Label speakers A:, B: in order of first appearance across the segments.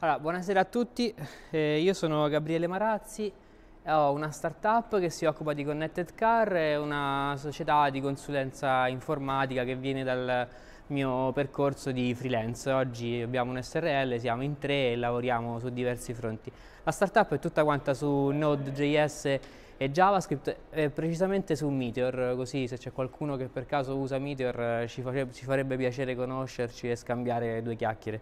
A: Allora, buonasera a tutti, eh, io sono Gabriele Marazzi, ho una startup che si occupa di Connected Car, è una società di consulenza informatica che viene dal, mio percorso di freelance. Oggi abbiamo un SRL, siamo in tre e lavoriamo su diversi fronti. La startup è tutta quanta su Node.js e JavaScript, e eh, precisamente su Meteor, così se c'è qualcuno che per caso usa Meteor eh, ci, face, ci farebbe piacere conoscerci e scambiare due chiacchiere.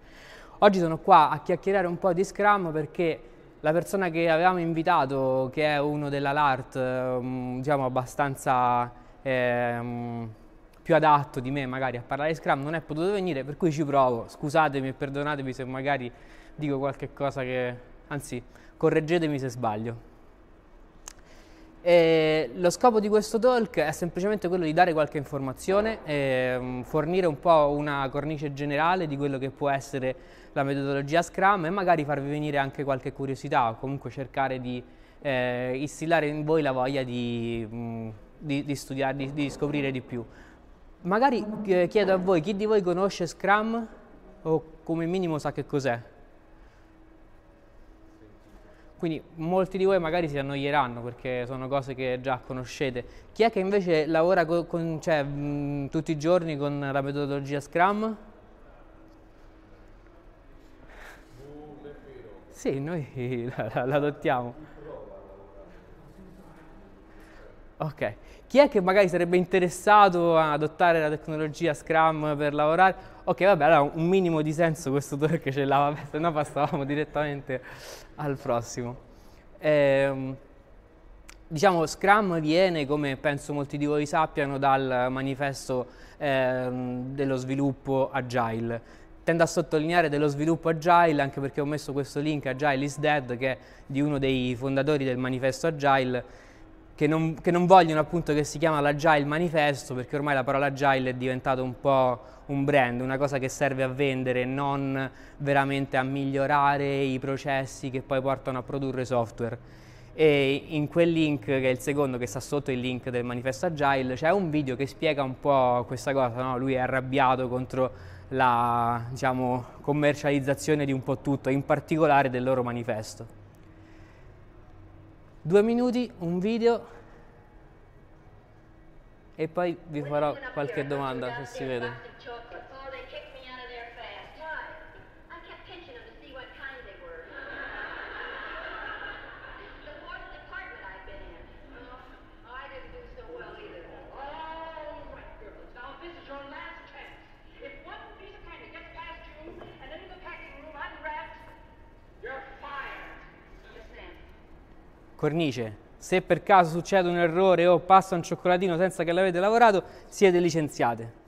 A: Oggi sono qua a chiacchierare un po' di Scrum perché la persona che avevamo invitato, che è uno della LART, ehm, diciamo abbastanza... Eh, più adatto di me magari a parlare di Scrum non è potuto venire, per cui ci provo. Scusatemi e perdonatemi se magari dico qualche cosa che... anzi, correggetemi se sbaglio. E eh, lo scopo di questo talk è semplicemente quello di dare qualche informazione, e mm, fornire un po' una cornice generale di quello che può essere la metodologia Scrum e magari farvi venire anche qualche curiosità o comunque cercare di eh, instillare in voi la voglia di, mm, di, di studiare, di, di scoprire di più. Magari eh, chiedo a voi, chi di voi conosce Scrum o come minimo sa che cos'è? Quindi molti di voi magari si annoieranno perché sono cose che già conoscete. Chi è che invece lavora con, con, cioè, mh, tutti i giorni con la metodologia Scrum? Sì, noi la, la, la adottiamo. Ok, chi è che magari sarebbe interessato ad adottare la tecnologia Scrum per lavorare? Ok, vabbè, allora un minimo di senso questo tour che ce l'ha, vabbè, se no passavamo direttamente al prossimo. Ehm, diciamo, Scrum viene, come penso molti di voi sappiano, dal manifesto eh, dello sviluppo agile tendo a sottolineare dello sviluppo agile anche perché ho messo questo link Agile is Dead che è di uno dei fondatori del manifesto agile che non, che non, vogliono appunto che si chiama l'agile manifesto perché ormai la parola agile è diventata un po' un brand, una cosa che serve a vendere, non veramente a migliorare i processi che poi portano a produrre software. E in quel link, che è il secondo che sta sotto il link del manifesto agile, c'è un video che spiega un po' questa cosa, no? lui è arrabbiato contro la diciamo, commercializzazione di un po' tutto, in particolare del loro manifesto. Due minuti, un video e poi vi farò qualche domanda se si vede. cornice. Se per caso succede un errore o passa un cioccolatino senza che l'avete lavorato, siete licenziate.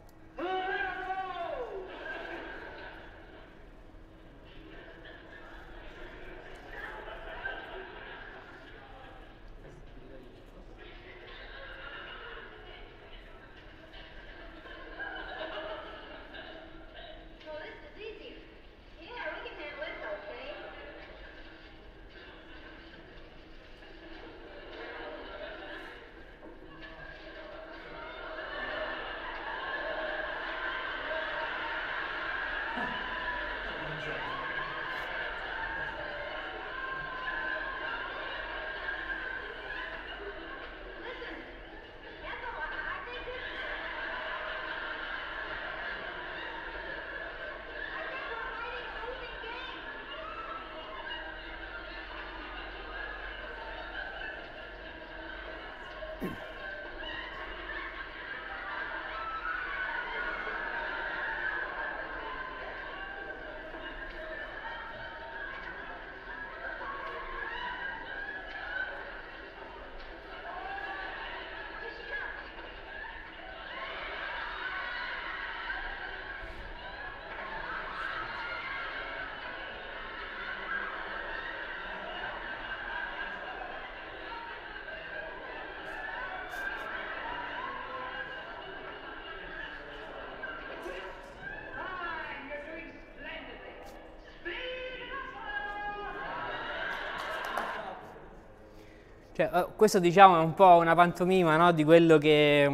A: Cioè, eh, questo diciamo è un po' una pantomima no? di quello che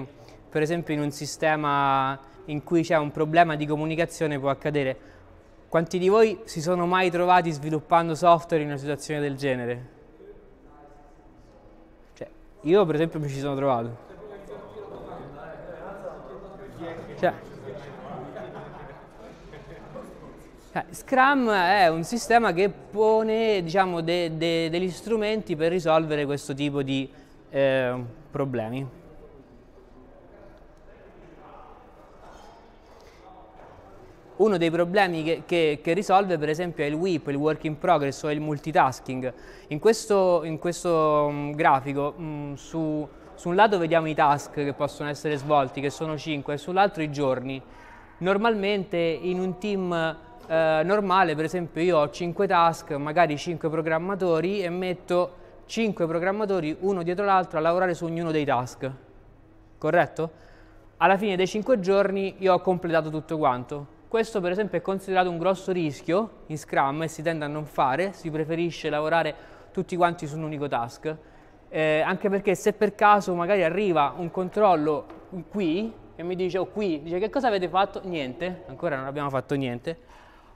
A: per esempio in un sistema in cui c'è un problema di comunicazione può accadere. Quanti di voi si sono mai trovati sviluppando software in una situazione del genere? Cioè, io per esempio mi ci sono trovato. Cioè, Scrum è un sistema che pone diciamo, de, de, degli strumenti per risolvere questo tipo di eh, problemi. Uno dei problemi che, che, che, risolve per esempio è il WIP, il Work in Progress o il Multitasking. In questo, in questo mh, mm, grafico mh, mm, su, su un lato vediamo i task che possono essere svolti, che sono 5, e sull'altro i giorni. Normalmente in un team eh, normale, per esempio io ho 5 task, magari 5 programmatori e metto 5 programmatori uno dietro l'altro a lavorare su ognuno dei task, corretto? Alla fine dei 5 giorni io ho completato tutto quanto. Questo per esempio è considerato un grosso rischio in Scrum e si tende a non fare, si preferisce lavorare tutti quanti su un unico task, eh, anche perché se per caso magari arriva un controllo qui e mi dice oh qui, dice che cosa avete fatto? Niente, ancora non abbiamo fatto niente,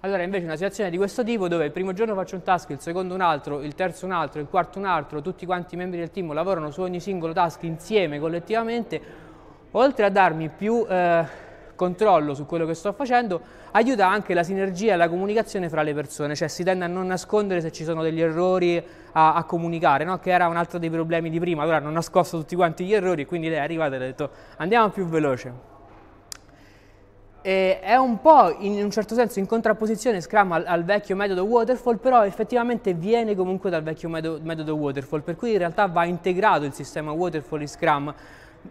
A: allora invece una situazione di questo tipo dove il primo giorno faccio un task, il secondo un altro, il terzo un altro, il quarto un altro, tutti quanti i membri del team lavorano su ogni singolo task insieme, collettivamente, oltre a darmi più eh, controllo su quello che sto facendo, aiuta anche la sinergia e la comunicazione fra le persone, cioè si tende a non nascondere se ci sono degli errori a, a comunicare, no? che era un altro dei problemi di prima, allora hanno nascosto tutti quanti gli errori e quindi lei è arrivata e ha detto andiamo più veloce. E è un po' in un certo senso in contrapposizione Scrum al, al, vecchio metodo waterfall, però effettivamente viene comunque dal vecchio metodo, metodo waterfall, per cui in realtà va integrato il sistema waterfall in Scrum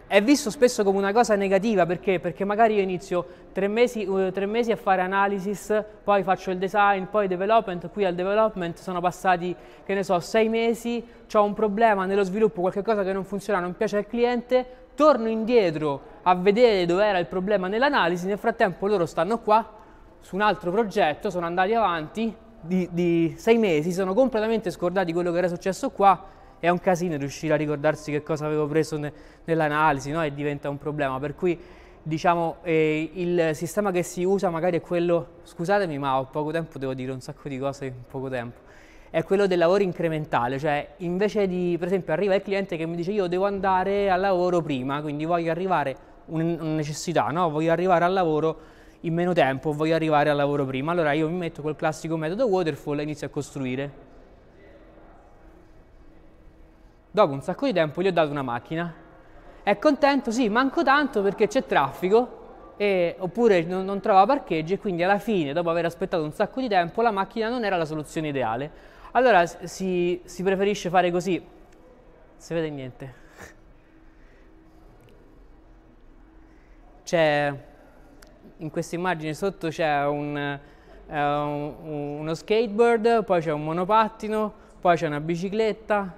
A: è visto spesso come una cosa negativa perché? perché magari io inizio tre mesi, eh, tre mesi, a fare analysis, poi faccio il design, poi development, qui al development sono passati, che ne so, sei mesi, ho un problema nello sviluppo, qualcosa che non funziona, non piace al cliente, torno indietro a vedere dove era il problema nell'analisi, nel frattempo loro stanno qua su un altro progetto, sono andati avanti di, di sei mesi, sono completamente scordati quello che era successo qua, è un casino riuscire a ricordarsi che cosa avevo preso ne, nell'analisi no? e diventa un problema, per cui diciamo eh, il sistema che si usa magari è quello, scusatemi ma ho poco tempo, devo dire un sacco di cose in poco tempo, è quello del lavoro incrementale, cioè invece di, per esempio, arriva il cliente che mi dice io devo andare al lavoro prima, quindi voglio arrivare, una necessità, no? voglio arrivare al lavoro in meno tempo, voglio arrivare al lavoro prima, allora io mi metto col classico metodo waterfall e inizio a costruire. Dopo un sacco di tempo gli ho dato una macchina, è contento, sì, manco tanto perché c'è traffico, e, oppure non, non trova parcheggio e quindi alla fine, dopo aver aspettato un sacco di tempo, la macchina non era la soluzione ideale. Allora si, si preferisce fare così, si vede niente. C'è, cioè, in questa immagine sotto c'è un, uh, uno skateboard, poi c'è un monopattino, poi c'è una bicicletta,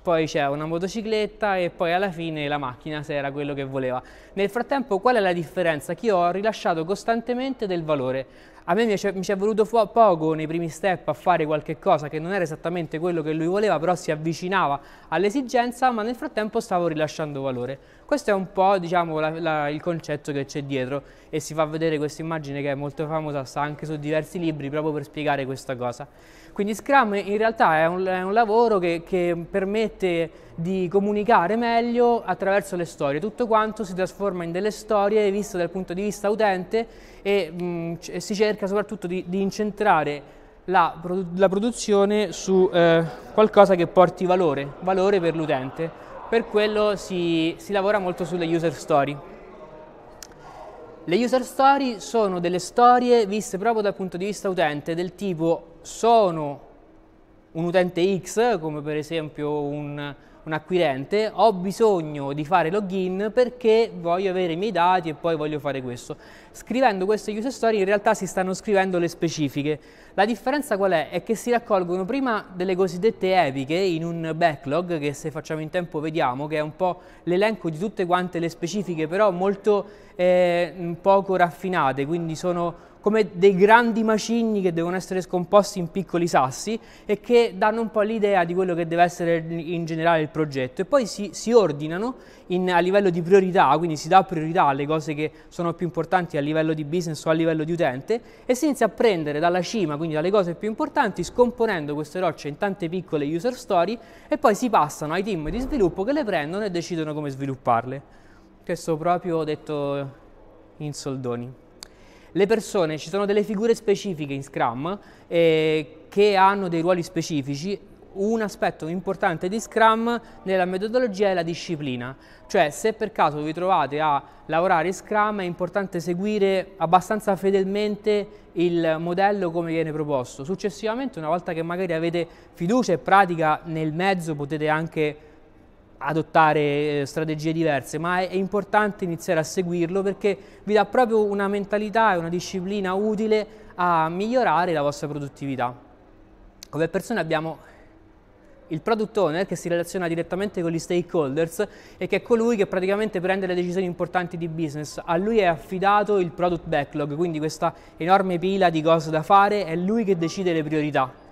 A: poi c'è una motocicletta e poi alla fine la macchina se era quello che voleva. Nel frattempo qual è la differenza? Che io ho rilasciato costantemente del valore. A me mi, ci è voluto poco nei primi step a fare qualche cosa che non era esattamente quello che lui voleva, però si avvicinava all'esigenza, ma nel frattempo stavo rilasciando valore. Questo è un po' diciamo, la, la, il concetto che c'è dietro e si fa vedere questa immagine che è molto famosa, sta anche su diversi libri, proprio per spiegare questa cosa. Quindi Scrum in realtà è un, è un lavoro che, che permette di comunicare meglio attraverso le storie. Tutto quanto si trasforma in delle storie viste dal punto di vista utente e, mh, e si cerca soprattutto di, di incentrare la, produ- la, produzione su eh, qualcosa che porti valore, valore per l'utente. Per quello si, si, lavora molto sulle user story. Le user story sono delle storie viste proprio dal punto di vista utente, del tipo sono un utente X, come per esempio un, un acquirente, ho bisogno di fare login perché voglio avere i miei dati e poi voglio fare questo. Scrivendo queste user story in realtà si stanno scrivendo le specifiche. La differenza qual è? È che si raccolgono prima delle cosiddette epiche in un backlog che se facciamo in tempo vediamo, che è un po' l'elenco di tutte quante le specifiche, però molto eh, poco raffinate, quindi sono come dei grandi macigni che devono essere scomposti in piccoli sassi e che danno un po' l'idea di quello che deve essere in generale il progetto. E poi si, si ordinano in, a livello di priorità, quindi si dà priorità alle cose che sono più importanti a livello di business o a livello di utente e si inizia a prendere dalla cima, quindi dalle cose più importanti, scomponendo queste rocce in tante piccole user story e poi si passano ai team di sviluppo che le prendono e decidono come svilupparle. Questo proprio detto in soldoni le persone, ci sono delle figure specifiche in Scrum eh, che hanno dei ruoli specifici un aspetto importante di Scrum nella metodologia è la disciplina, cioè se per caso vi trovate a lavorare in Scrum è importante seguire abbastanza fedelmente il modello come viene proposto. Successivamente, una volta che magari avete fiducia e pratica nel mezzo, potete anche adottare eh, strategie diverse, ma è importante iniziare a seguirlo perché vi dà proprio una mentalità e una disciplina utile a migliorare la vostra produttività. Come persone abbiamo il product owner che si relaziona direttamente con gli stakeholders e che è colui che praticamente prende le decisioni importanti di business. A lui è affidato il product backlog, quindi questa enorme pila di cose da fare, è lui che decide le priorità.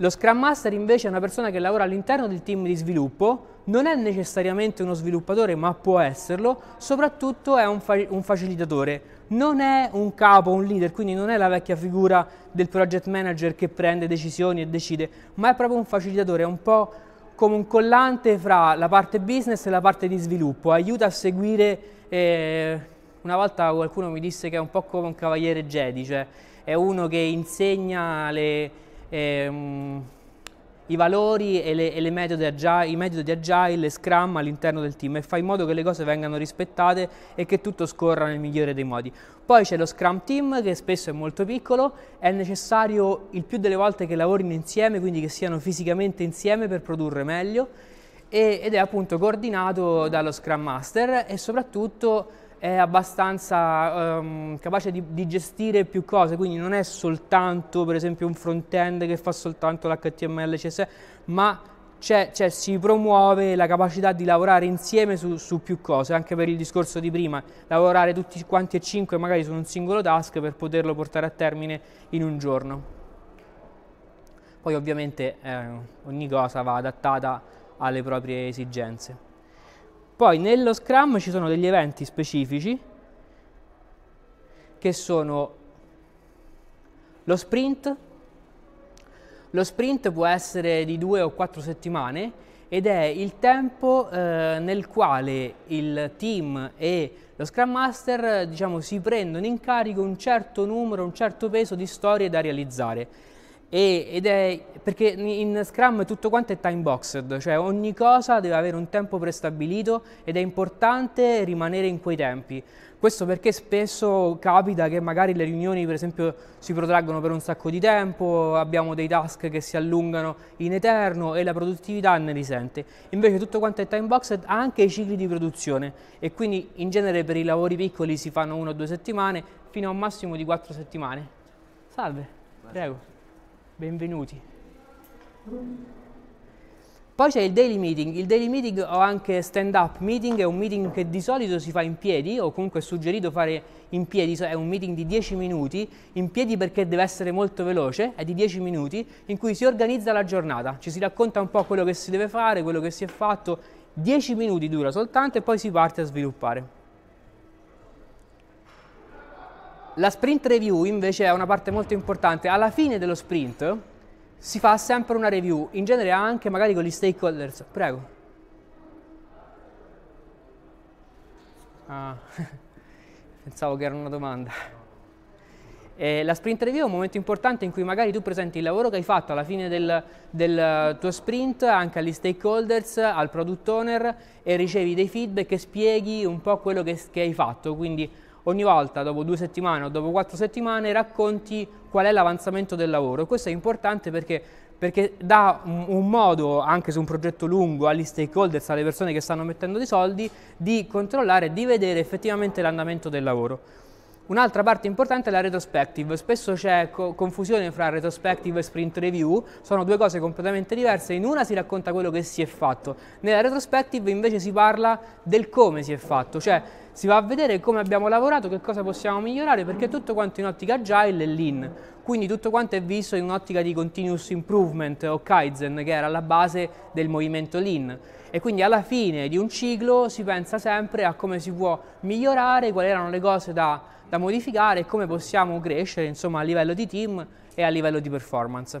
A: Lo Scrum Master invece è una persona che lavora all'interno del team di sviluppo, non è necessariamente uno sviluppatore ma può esserlo, soprattutto è un, fa un facilitatore, non è un capo, un leader, quindi non è la vecchia figura del project manager che prende decisioni e decide, ma è proprio un facilitatore, è un po' come un collante fra la parte business e la parte di sviluppo, aiuta a seguire, eh, una volta qualcuno mi disse che è un po' come un cavaliere Jedi, cioè è uno che insegna le ehm, i valori e, le, e le metodi agile, i metodi agile e scrum all'interno del team e fa in modo che le cose vengano rispettate e che tutto scorra nel migliore dei modi. Poi c'è lo scrum team che spesso è molto piccolo, è necessario il più delle volte che lavorino insieme, quindi che siano fisicamente insieme per produrre meglio ed è appunto coordinato dallo scrum master e soprattutto è abbastanza um, capace di, di, gestire più cose, quindi non è soltanto per esempio un front-end che fa soltanto l'HTML CSS, ma c'è, c'è, si promuove la capacità di lavorare insieme su, su, più cose, anche per il discorso di prima, lavorare tutti quanti e cinque magari su un singolo task per poterlo portare a termine in un giorno. Poi ovviamente eh, ogni cosa va adattata alle proprie esigenze. Poi nello Scrum ci sono degli eventi specifici che sono lo sprint. Lo sprint può essere di due o quattro settimane ed è il tempo eh, nel quale il team e lo Scrum Master diciamo, si prendono in carico un certo numero, un certo peso di storie da realizzare. E, ed è perché in Scrum tutto quanto è time boxed, cioè ogni cosa deve avere un tempo prestabilito ed è importante rimanere in quei tempi. Questo perché spesso capita che magari le riunioni, per esempio, si protraggono per un sacco di tempo, abbiamo dei task che si allungano in eterno e la produttività ne risente. Invece tutto quanto è time boxed ha anche i cicli di produzione e quindi in genere per i lavori piccoli si fanno una o due settimane fino a un massimo di quattro settimane. Salve, prego benvenuti. Poi c'è il daily meeting, il daily meeting o anche stand up meeting è un meeting che di solito si fa in piedi o comunque è suggerito fare in piedi, è un meeting di 10 minuti, in piedi perché deve essere molto veloce, è di 10 minuti in cui si organizza la giornata, ci si racconta un po' quello che si deve fare, quello che si è fatto, 10 minuti dura soltanto e poi si parte a sviluppare. La sprint review invece è una parte molto importante. Alla fine dello sprint si fa sempre una review, in genere anche magari con gli stakeholders. Prego. Ah, pensavo che era una domanda. Eh, la sprint review è un momento importante in cui magari tu presenti il lavoro che hai fatto alla fine del, del tuo sprint anche agli stakeholders, al product owner e ricevi dei feedback e spieghi un po' quello che, che hai fatto. Quindi ogni volta dopo due settimane o dopo quattro settimane racconti qual è l'avanzamento del lavoro. Questo è importante perché, perché dà un, un, modo, anche su un progetto lungo, agli stakeholders, alle persone che stanno mettendo dei soldi, di controllare e di vedere effettivamente l'andamento del lavoro. Un'altra parte importante è la retrospective, spesso c'è co- confusione fra retrospective e sprint review, sono due cose completamente diverse, in una si racconta quello che si è fatto, nella retrospective invece si parla del come si è fatto, cioè si va a vedere come abbiamo lavorato, che cosa possiamo migliorare, perché tutto quanto in ottica agile e lean, quindi tutto quanto è visto in un'ottica di continuous improvement o kaizen che era la base del movimento lean e quindi alla fine di un ciclo si pensa sempre a come si può migliorare, quali erano le cose da da modificare e come possiamo crescere insomma, a livello di team e a livello di performance.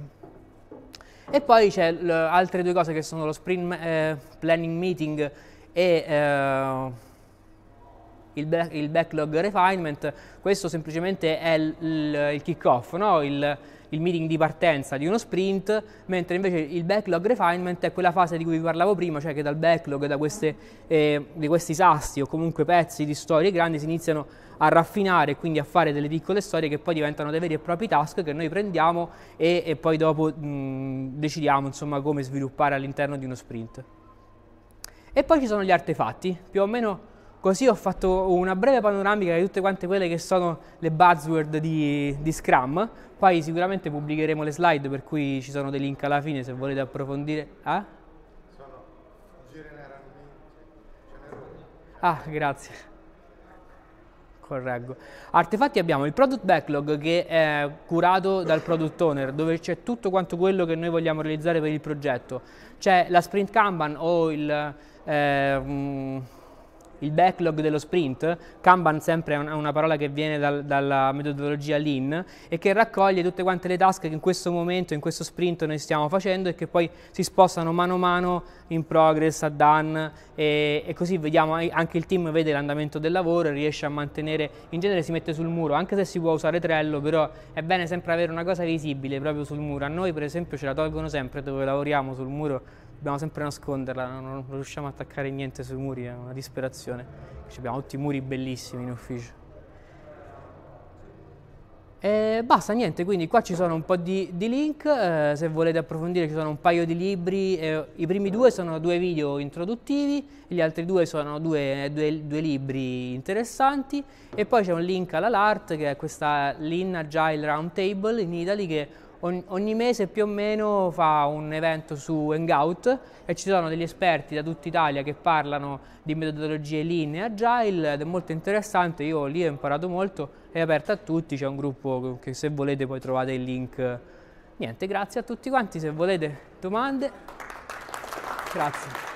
A: E poi c'è altre due cose che sono lo sprint eh, planning meeting e eh, il, back, il, backlog refinement. Questo semplicemente è il, il, il kick-off, no? il, meeting di partenza di uno sprint, mentre invece il backlog refinement è quella fase di cui vi parlavo prima, cioè che dal backlog, da queste, eh, di questi sassi o comunque pezzi di storie grandi si iniziano a raffinare, quindi a fare delle piccole storie che poi diventano dei veri e propri task che noi prendiamo e, e poi dopo mh, decidiamo insomma come sviluppare all'interno di uno sprint. E poi ci sono gli artefatti, più o meno così ho fatto una breve panoramica di tutte quante quelle che sono le buzzword di, di Scrum, poi sicuramente pubblicheremo le slide per cui ci sono dei link alla fine se volete approfondire. Eh? Ah, grazie correggo. Artefatti abbiamo il product backlog che è curato dal product owner, dove c'è tutto quanto quello che noi vogliamo realizzare per il progetto. C'è la sprint Kanban o il... Eh, mm, il backlog dello sprint, Kanban sempre è una parola che viene dal, dalla metodologia Lean e che raccoglie tutte quante le task che in questo momento, in questo sprint noi stiamo facendo e che poi si spostano mano a mano in progress, a done e, e così vediamo, anche il team vede l'andamento del lavoro e riesce a mantenere, in genere si mette sul muro, anche se si può usare Trello, però è bene sempre avere una cosa visibile proprio sul muro, a noi per esempio ce la tolgono sempre dove lavoriamo sul muro dobbiamo sempre nasconderla, non riusciamo a attaccare niente sui muri, è una disperazione. Ci abbiamo tutti i muri bellissimi in ufficio. E basta, niente, quindi qua ci sono un po' di, di link, eh, se volete approfondire ci sono un paio di libri, eh, i primi due sono due video introduttivi, gli altri due sono due, due, due libri interessanti e poi c'è un link alla LART che è questa Lean Agile Roundtable in Italy che ogni, ogni mese più o meno fa un evento su Hangout e ci sono degli esperti da tutta Italia che parlano di metodologie lean e agile ed è molto interessante, io lì ho imparato molto, è aperto a tutti, c'è un gruppo che se volete poi trovate il link. Niente, grazie a tutti quanti, se volete domande. Grazie.